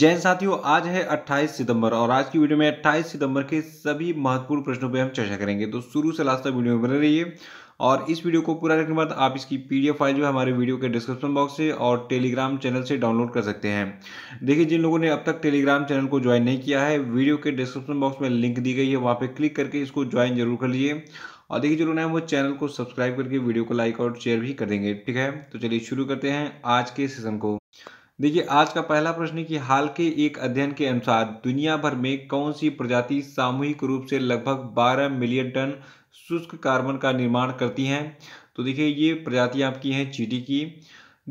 जैन साथियों आज है 28 सितंबर और आज की वीडियो में 28 सितंबर के सभी महत्वपूर्ण प्रश्नों पर हम चर्चा करेंगे तो शुरू से लास्ट तक वीडियो में बने रहिए और इस वीडियो को पूरा देखने के बाद आप इसकी पीडीएफ फाइल जो है हमारे वीडियो के डिस्क्रिप्शन बॉक्स से और टेलीग्राम चैनल से डाउनलोड कर सकते हैं देखिए जिन लोगों ने अब तक टेलीग्राम चैनल को ज्वाइन नहीं किया है वीडियो के डिस्क्रिप्शन बॉक्स में लिंक दी गई है वहाँ पर क्लिक करके इसको ज्वाइन जरूर कर लीजिए और देखिए जो लोग हैं वो चैनल को सब्सक्राइब करके वीडियो को लाइक और शेयर भी कर देंगे ठीक है तो चलिए शुरू करते हैं आज के सेशन को देखिए आज का पहला प्रश्न है कि हाल के एक अध्ययन के अनुसार दुनिया भर में कौन सी प्रजाति सामूहिक रूप से लगभग 12 मिलियन टन शुष्क कार्बन का निर्माण करती हैं तो देखिए ये प्रजातियाँ आपकी हैं चीटी की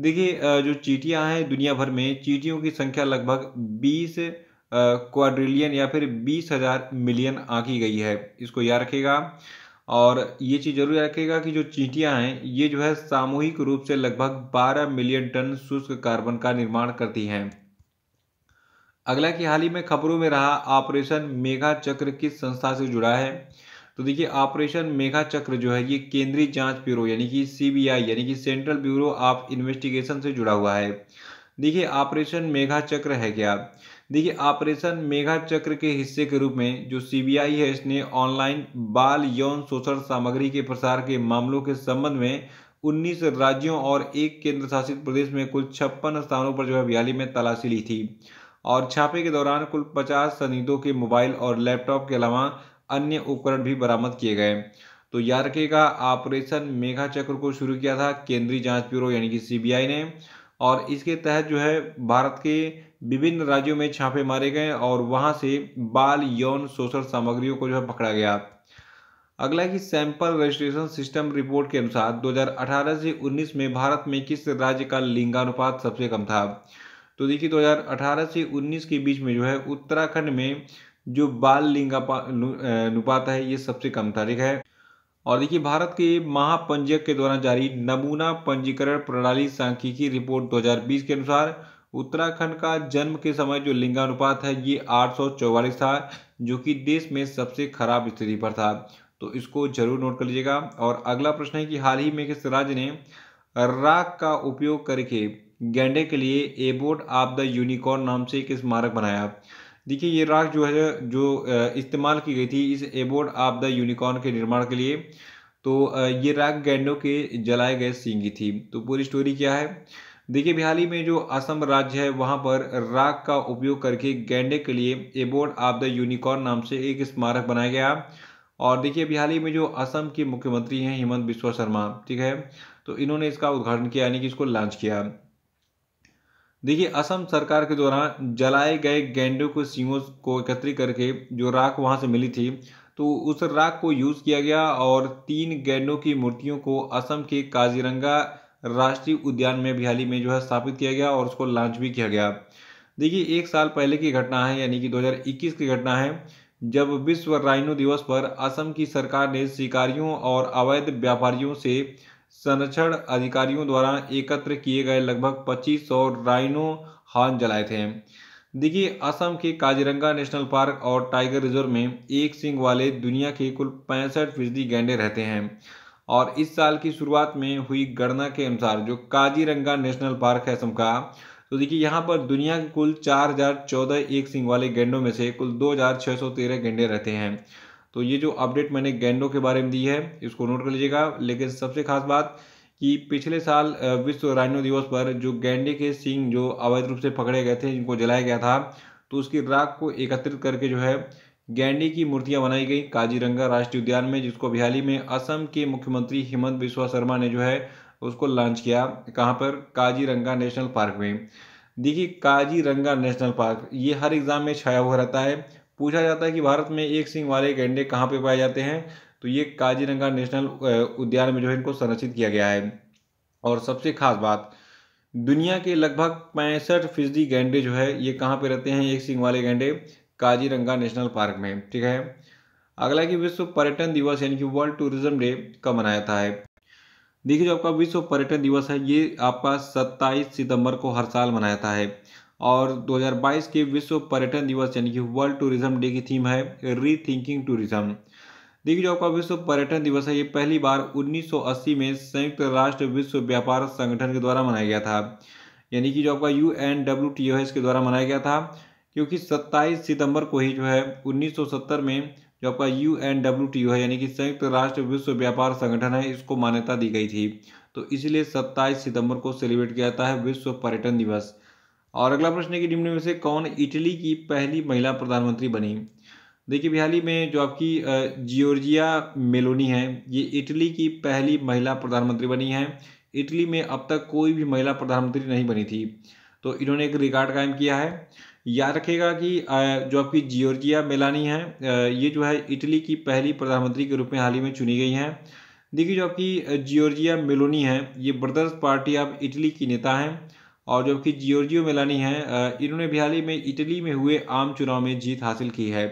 देखिए जो चीटियाँ हैं दुनिया भर में चीटियों की संख्या लगभग बीस क्वाड्रिलियन या फिर बीस हज़ार मिलियन आकी गई है इसको याद रखेगा और ये चीज़ जरूर रखेगा कि जो चींटियाँ हैं ये जो है सामूहिक रूप से लगभग 12 मिलियन टन शुष्क कार्बन का निर्माण करती हैं अगला कि हाल ही में खबरों में रहा ऑपरेशन मेघा चक्र किस संस्था से जुड़ा है तो देखिए ऑपरेशन मेघा चक्र जो है ये केंद्रीय जांच ब्यूरो यानी कि सीबीआई यानी कि सेंट्रल ब्यूरो ऑफ इन्वेस्टिगेशन से जुड़ा हुआ है देखिए ऑपरेशन मेघा चक्र है क्या देखिए ऑपरेशन मेघा चक्र के हिस्से के रूप में जो सीबीआई है इसने ऑनलाइन बाल यौन शोषण सामग्री के प्रसार के मामलों के संबंध में 19 राज्यों और एक केंद्र शासित प्रदेश में कुल छप्पन स्थानों पर जो है बयाली में तलाशी ली थी और छापे के दौरान कुल 50 सनीदों के मोबाइल और लैपटॉप के अलावा अन्य उपकरण भी बरामद किए गए तो यारके का ऑपरेशन मेघा चक्र को शुरू किया था केंद्रीय जांच ब्यूरो यानी कि सीबीआई ने और इसके तहत जो है भारत के विभिन्न राज्यों में छापे मारे गए और वहां से बाल यौन शोषण सामग्रियों को जो है पकड़ा गया अगला की कि सैंपल रजिस्ट्रेशन सिस्टम रिपोर्ट के अनुसार 2018 से 19 में भारत में किस राज्य का लिंगानुपात सबसे कम था तो देखिए 2018 से 19 के बीच में जो है उत्तराखंड में जो बाल लिंगानुपात है ये सबसे कम था ठीक है और देखिए भारत के महापंजक के द्वारा जारी नमूना पंजीकरण प्रणाली सांख्यिकी रिपोर्ट 2020 के अनुसार उत्तराखंड का जन्म के समय जो लिंगानुपात है ये आठ था जो कि देश में सबसे खराब स्थिति पर था तो इसको जरूर नोट कर लीजिएगा और अगला प्रश्न है कि हाल ही में किस राज्य ने राग का उपयोग करके गेंडे के लिए एबोट ऑफ द यूनिकॉर्न नाम से एक स्मारक बनाया देखिए ये राख जो है जो इस्तेमाल की गई थी इस एबोट ऑफ द यूनिकॉर्न के निर्माण के लिए तो ये राख गेंडों के जलाए गए सिंगी थी तो पूरी स्टोरी क्या है देखिए बिहार में जो असम राज्य है वहां पर राग का उपयोग करके गेंडे के लिए एबोर्ड ऑफ द यूनिकॉर्न नाम से एक स्मारक बनाया गया और देखिए बिहार में जो असम के मुख्यमंत्री हैं हेमंत बिश्व शर्मा ठीक है तो इन्होंने इसका उद्घाटन किया यानी कि इसको लॉन्च किया देखिए असम सरकार के द्वारा जलाए गए गेंडो के सींगों को एकत्रित करके जो राख वहां से मिली थी तो उस राख को यूज़ किया गया और तीन गेंडो की मूर्तियों को असम के काजीरंगा राष्ट्रीय उद्यान में भी हाल ही में जो है स्थापित किया गया और उसको लॉन्च भी किया गया देखिए एक साल पहले की घटना है यानी कि 2021 की घटना है जब विश्व राइनो दिवस पर असम की सरकार ने शिकारियों और अवैध व्यापारियों से संरक्षण अधिकारियों द्वारा एकत्र किए गए लगभग 2500 राइनो हॉर्न जलाए थे देखिए असम के काजीरंगा नेशनल पार्क और टाइगर रिजर्व में एक सिंग वाले दुनिया के कुल पैंसठ फीसदी गैंडे रहते हैं और इस साल की शुरुआत में हुई गणना के अनुसार जो काजीरंगा नेशनल पार्क है असम का तो देखिए यहाँ पर दुनिया के कुल 4014 एक सिंह वाले गेंडों में से कुल 2613 गेंडे रहते हैं तो ये जो अपडेट मैंने गेंडों के बारे में दी है इसको नोट कर लीजिएगा लेकिन सबसे खास बात कि पिछले साल विश्व रानियों दिवस पर जो गेंडे के सिंह जो अवैध रूप से पकड़े गए थे जिनको जलाया गया था तो उसकी राख को एकत्रित करके जो है गैंडी की मूर्तियां बनाई गई काजीरंगा राष्ट्रीय उद्यान में जिसको बिहारी में असम के मुख्यमंत्री हेमंत बिस्वा शर्मा ने जो है उसको लॉन्च किया कहाँ पर काजीरंगा नेशनल पार्क में देखिए काजीरंगा नेशनल पार्क ये हर एग्ज़ाम में छाया हुआ रहता है पूछा जाता है कि भारत में एक सिंह वाले गैंडे कहाँ पर पाए जाते हैं तो ये काजीरंगा नेशनल उद्यान में जो है इनको संरक्षित किया गया है और सबसे खास बात दुनिया के लगभग पैंसठ फीसदी गैंडे जो है ये कहाँ पे रहते हैं एक सिंह वाले गैंडे काजीरंगा नेशनल पार्क में ठीक है अगला कि विश्व पर्यटन दिवस यानी कि वर्ल्ड टूरिज्म डे कब मनाया था है देखिए जो आपका विश्व पर्यटन दिवस है ये आपका 27 सितंबर को हर साल मनाया है और 2022 के विश्व पर्यटन दिवस यानी कि वर्ल्ड टूरिज्म डे की थीम है री टूरिज्म देखिए जो आपका विश्व पर्यटन दिवस है ये पहली बार 1980 में संयुक्त राष्ट्र विश्व व्यापार संगठन के द्वारा मनाया गया था यानी कि जो आपका U N W T O S के द्वारा मनाया गया था क्योंकि 27 सितंबर को ही जो है 1970 में जो आपका यू एन डब्ल्यू टी है यानी कि संयुक्त राष्ट्र विश्व व्यापार संगठन है इसको मान्यता दी गई थी तो इसलिए 27 सितंबर को सेलिब्रेट किया जाता है विश्व पर्यटन दिवस और अगला प्रश्न है कि निम्न में से कौन इटली की पहली महिला प्रधानमंत्री बनी देखिए बिहाली में जो आपकी जियोर्जिया मेलोनी है ये इटली की पहली महिला प्रधानमंत्री बनी है इटली में अब तक कोई भी महिला प्रधानमंत्री नहीं बनी थी तो इन्होंने एक रिकॉर्ड कायम किया है याद रखेगा कि जो आपकी जियोर्जिया मेलानी है ये जो है इटली की पहली प्रधानमंत्री के रूप में हाल ही में चुनी गई हैं देखिए जो आपकी जियोर्जिया मेलोनी है ये ब्रदर्स पार्टी ऑफ इटली की नेता हैं और जो आपकी जियोर्जियो मेलानी है इन्होंने भी हाल ही में इटली में हुए आम चुनाव में जीत हासिल की है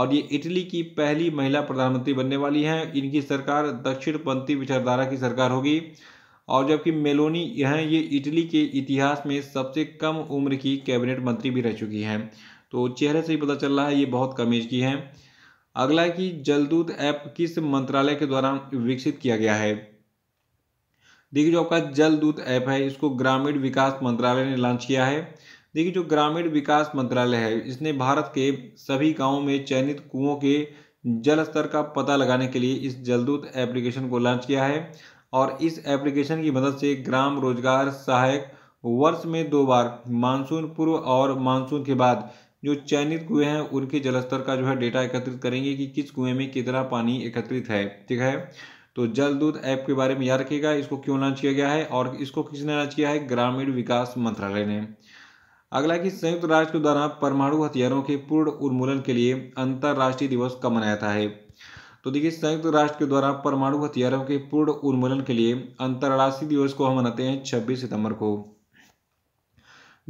और ये इटली की पहली महिला प्रधानमंत्री बनने वाली हैं इनकी सरकार दक्षिणपंथी विचारधारा की सरकार होगी और जबकि मेलोनी यह ये इटली के इतिहास में सबसे कम उम्र की कैबिनेट मंत्री भी रह चुकी हैं तो चेहरे से ही पता चल रहा है ये बहुत कम एज की हैं अगला कि जलदूत ऐप किस मंत्रालय के द्वारा विकसित किया गया है देखिए जो आपका जलदूत ऐप है इसको ग्रामीण विकास मंत्रालय ने लॉन्च किया है देखिए जो ग्रामीण विकास मंत्रालय है इसने भारत के सभी गांवों में चयनित कुओं के जल स्तर का पता लगाने के लिए इस जलदूत एप्लीकेशन को लॉन्च किया है और इस एप्लीकेशन की मदद से ग्राम रोजगार सहायक वर्ष में दो बार मानसून पूर्व और मानसून के बाद जो चयनित कुएं हैं उनके जलस्तर का जो है डेटा एकत्रित करेंगे कि किस कुएं में कितना पानी एकत्रित है ठीक है तो जल दूध ऐप के बारे में याद रखिएगा इसको क्यों लॉन्च किया गया है और इसको किसने लॉन्च किया है ग्रामीण विकास मंत्रालय ने अगला कि संयुक्त राष्ट्र द्वारा परमाणु हथियारों के पूर्ण उन्मूलन के लिए अंतर्राष्ट्रीय दिवस कब मनाया था है तो देखिए संयुक्त तो राष्ट्र के द्वारा परमाणु हथियारों के पूर्ण उन्मूलन के लिए अंतर्राष्ट्रीय दिवस को हम मनाते हैं छब्बीस सितंबर को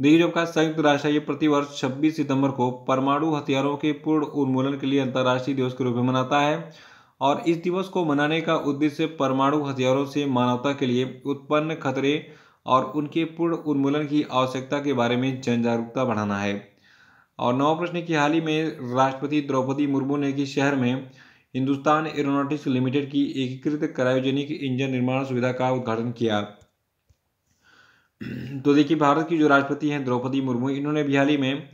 देखिए जो कहा संयुक्त राष्ट्र ये प्रतिवर्ष 26 सितंबर को परमाणु हथियारों के पूर्ण उन्मूलन के लिए अंतर्राष्ट्रीय दिवस के रूप में मनाता है और इस दिवस को मनाने का उद्देश्य परमाणु हथियारों से मानवता के लिए उत्पन्न खतरे और उनके पूर्ण उन्मूलन की आवश्यकता के बारे में जन जागरूकता बढ़ाना है और नवा प्रश्न की हाल ही में राष्ट्रपति द्रौपदी मुर्मू ने कि शहर में हिंदुस्तान एरोनॉटिक्स लिमिटेड की एकीकृत क्रायोजेनिक इंजन निर्माण सुविधा का उद्घाटन किया तो देखिए भारत की जो राष्ट्रपति हैं द्रौपदी मुर्मू इन्होंने बिहारी में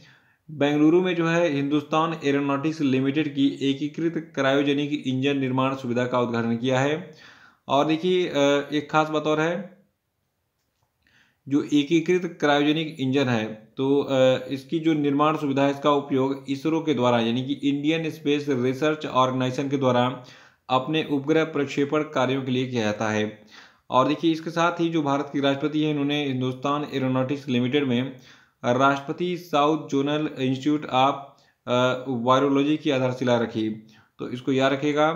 बेंगलुरु में जो है हिंदुस्तान एरोनॉटिक्स लिमिटेड की एकीकृत क्रायोजेनिक इंजन निर्माण सुविधा का उद्घाटन किया है और देखिए एक खास बात और है जो एकीकृत क्रायोजेनिक इंजन है तो इसकी जो निर्माण सुविधा है इसका उपयोग इसरो के द्वारा यानी कि इंडियन स्पेस रिसर्च ऑर्गेनाइजेशन के द्वारा अपने उपग्रह प्रक्षेपण कार्यों के लिए किया जाता है और देखिए इसके साथ ही जो भारत के राष्ट्रपति हैं इन्होंने हिंदुस्तान एरोनॉटिक्स लिमिटेड में राष्ट्रपति south zonal institute of virology की आधारशिला रखी तो इसको याद रखेगा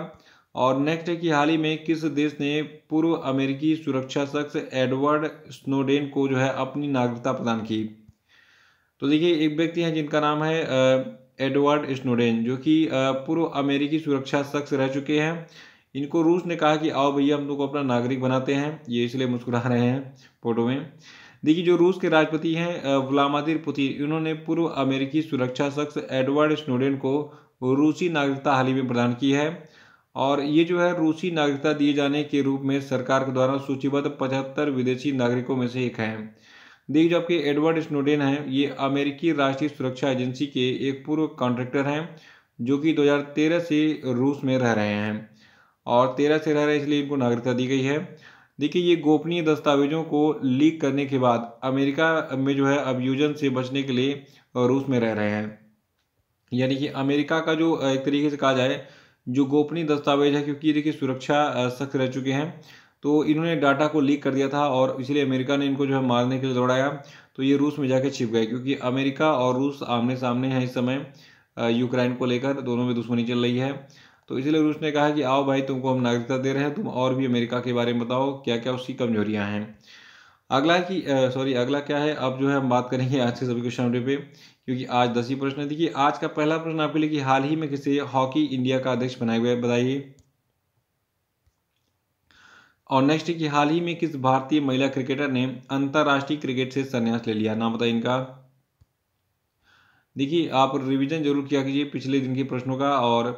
और नेक्स्ट है कि हाल ही में किस देश ने पूर्व अमेरिकी सुरक्षा शख्स एडवर्ड स्नोडेन को जो है अपनी नागरिकता प्रदान की तो देखिए एक व्यक्ति हैं जिनका नाम है एडवर्ड स्नोडेन जो कि पूर्व अमेरिकी सुरक्षा शख्स रह चुके हैं इनको रूस ने कहा कि आओ भैया हम तुमको अपना नागरिक बनाते हैं ये इसलिए मुस्कुरा रहे हैं फोटो में देखिए जो रूस के राष्ट्रपति हैं व्लामादिर पुतिन इन्होंने पूर्व अमेरिकी सुरक्षा शख्स एडवर्ड स्नोडेन को रूसी नागरिकता हाल ही में प्रदान की है और ये जो है रूसी नागरिकता दिए जाने के रूप में सरकार के द्वारा सूचीबद्ध पचहत्तर विदेशी नागरिकों में से एक है देखिए जो आपके एडवर्ड स्नोडेन हैं ये अमेरिकी राष्ट्रीय सुरक्षा एजेंसी के एक पूर्व कॉन्ट्रैक्टर हैं जो कि 2013 से रूस में रह रहे हैं और 13 से रह रहे इसलिए इनको नागरिकता दी गई है देखिए ये गोपनीय दस्तावेजों को लीक करने के बाद अमेरिका में जो है अभियोजन से बचने के लिए रूस में रह रहे हैं यानी कि अमेरिका का जो एक तरीके से कहा जाए जो गोपनीय दस्तावेज है क्योंकि देखिए सुरक्षा सख्त रह चुके हैं तो इन्होंने डाटा को लीक कर दिया था और इसलिए अमेरिका ने इनको जो है मारने के लिए दौड़ाया तो ये रूस में जाके छिप गए क्योंकि अमेरिका और रूस आमने सामने हैं इस समय यूक्रेन को लेकर दोनों में दुश्मनी चल रही है तो इसलिए रूस ने कहा कि आओ भाई तुमको हम नागरिकता दे रहे हैं तुम और भी अमेरिका के बारे में बताओ क्या क्या उसकी कमजोरियाँ हैं अगला की सॉरी अगला क्या है अब जो है हम बात करेंगे आज के सभी क्वेश्चन पे क्योंकि आज दस ही प्रश्न है देखिए आज का पहला प्रश्न आपके लिए कि हाल ही में किसे हॉकी इंडिया का अध्यक्ष बनाए हुए बताइए और नेक्स्ट की कि हाल ही में किस भारतीय महिला क्रिकेटर ने अंतर्राष्ट्रीय क्रिकेट से संन्यास ले लिया नाम बताइए इनका देखिए आप रिवीजन जरूर किया कीजिए पिछले दिन के प्रश्नों का और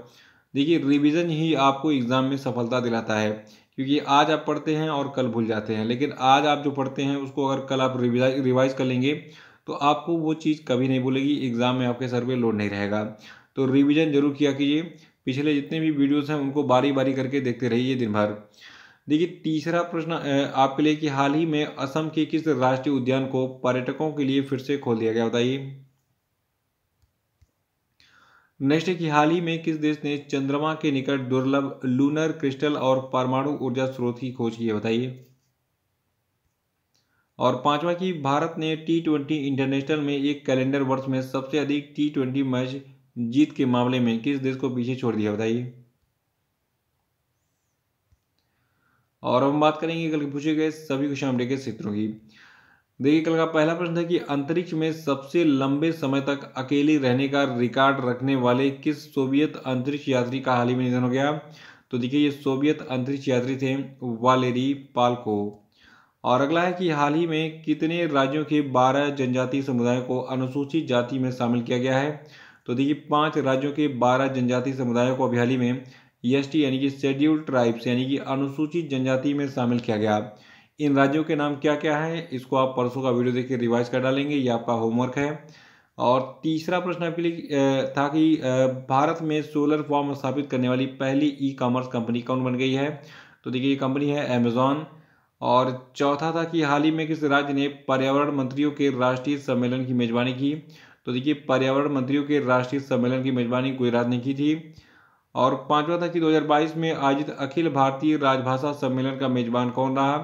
देखिए रिवीजन ही आपको एग्ज़ाम में सफलता दिलाता है क्योंकि आज आप पढ़ते हैं और कल भूल जाते हैं लेकिन आज आप जो पढ़ते हैं उसको अगर कल आप रिवाइज रिवाइज कर लेंगे तो आपको वो चीज़ कभी नहीं भूलेगी एग्ज़ाम में आपके सर लोड नहीं रहेगा तो रिविजन जरूर किया कीजिए पिछले जितने भी वीडियोज़ हैं उनको बारी बारी करके देखते रहिए दिन भर देखिए तीसरा प्रश्न आपके लिए कि हाल ही में असम के किस राष्ट्रीय उद्यान को पर्यटकों के लिए फिर से खोल दिया गया बताइए नेक्स्ट है कि हाल ही में किस देश ने चंद्रमा के निकट दुर्लभ लूनर क्रिस्टल और परमाणु ऊर्जा स्रोत की खोज की है बताइए और पांचवा कि भारत ने टी ट्वेंटी इंटरनेशनल में एक कैलेंडर वर्ष में सबसे अधिक टी ट्वेंटी मैच जीत के मामले में किस देश को पीछे छोड़ दिया बताइए और हम बात करेंगे कल के पूछे गए सभी क्वेश्चन अपडेट के क्षेत्रों की देखिए कल का पहला प्रश्न था कि अंतरिक्ष में सबसे लंबे समय तक अकेले रहने का रिकॉर्ड रखने वाले किस सोवियत अंतरिक्ष यात्री का हाल ही में निधन हो गया तो देखिए ये सोवियत अंतरिक्ष यात्री थे वालेरी पाल्को और अगला है कि हाल ही में कितने राज्यों के 12 जनजातीय समुदायों को अनुसूचित जाति में शामिल किया गया है तो देखिए पांच राज्यों के 12 जनजातीय समुदायों को अभी हाल ही में एस e यानी कि शेड्यूल्ड ट्राइब्स यानी कि अनुसूचित जनजाति में शामिल किया गया इन राज्यों के नाम क्या क्या है इसको आप परसों का वीडियो देख के रिवाइज कर डालेंगे ये आपका होमवर्क है और तीसरा प्रश्न आपके लिए था कि भारत में सोलर फार्म स्थापित करने वाली पहली ई कॉमर्स कंपनी कौन बन गई है तो देखिए ये कंपनी है अमेजॉन और चौथा था कि हाल ही में किस राज्य ने पर्यावरण मंत्रियों के राष्ट्रीय सम्मेलन की मेजबानी की तो देखिए पर्यावरण मंत्रियों के राष्ट्रीय सम्मेलन की मेजबानी गुजरात ने की थी और पांचवा था कि 2022 में आयोजित अखिल भारतीय राजभाषा सम्मेलन का मेजबान कौन रहा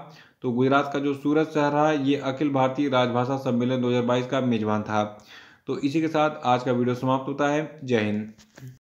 तो गुजरात का जो सूरत शहर रहा ये अखिल भारतीय राजभाषा सम्मेलन 2022 का मेजबान था तो इसी के साथ आज का वीडियो समाप्त होता है जय हिंद